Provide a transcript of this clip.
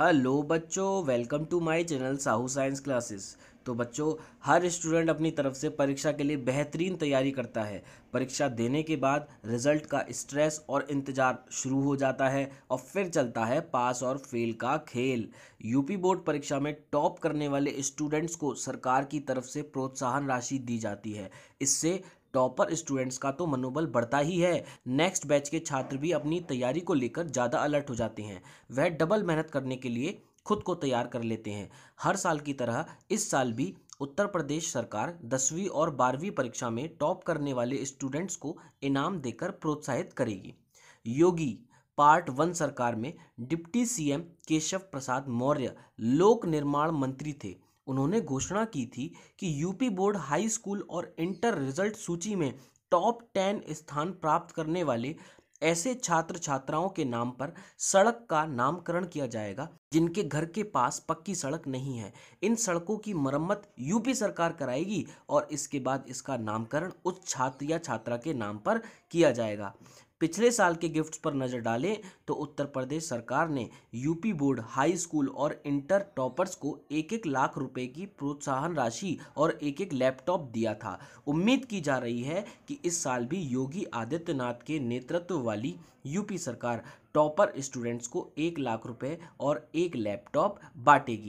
hello बच्चों welcome to my channel Sahu science classes तो बच्चों हर स्टूडेंट अपनी तरफ से परीक्षा के लिए बेहतरीन तैयारी करता है परीक्षा देने के बाद रिजल्ट का स्ट्रेस और इंतज़ार शुरू हो जाता है और फिर चलता है पास और फेल का खेल यूपी बोर्ड परीक्षा में टॉप करने वाले स्टूडेंट्स को सरकार की तरफ से प्रोत्साहन राशि दी जाती है इससे टॉपर स्टूडेंट्स का तो मनोबल बढ़ता ही है नेक्स्ट बैच के छात्र भी अपनी तैयारी को लेकर ज़्यादा अलर्ट हो जाते हैं वह डबल मेहनत करने के लिए खुद को तैयार कर लेते हैं हर साल की तरह इस साल भी उत्तर प्रदेश सरकार दसवीं और बारहवीं परीक्षा में टॉप करने वाले स्टूडेंट्स को इनाम देकर प्रोत्साहित करेगी योगी पार्ट वन सरकार में डिप्टी सीएम केशव प्रसाद मौर्य लोक निर्माण मंत्री थे उन्होंने घोषणा की थी कि यूपी बोर्ड हाई स्कूल और इंटर रिजल्ट सूची में टॉप टेन स्थान प्राप्त करने वाले ऐसे छात्र छात्राओं के नाम पर सड़क का नामकरण किया जाएगा जिनके घर के पास पक्की सड़क नहीं है इन सड़कों की मरम्मत यूपी सरकार कराएगी और इसके बाद इसका नामकरण उस छात्र या छात्रा के नाम पर किया जाएगा पिछले साल के गिफ्ट्स पर नज़र डालें तो उत्तर प्रदेश सरकार ने यूपी बोर्ड हाई स्कूल और इंटर टॉपर्स को एक एक लाख रुपए की प्रोत्साहन राशि और एक एक लैपटॉप दिया था उम्मीद की जा रही है कि इस साल भी योगी आदित्यनाथ के नेतृत्व वाली यूपी सरकार टॉपर स्टूडेंट्स को एक लाख रुपए और एक लैपटॉप बांटेगी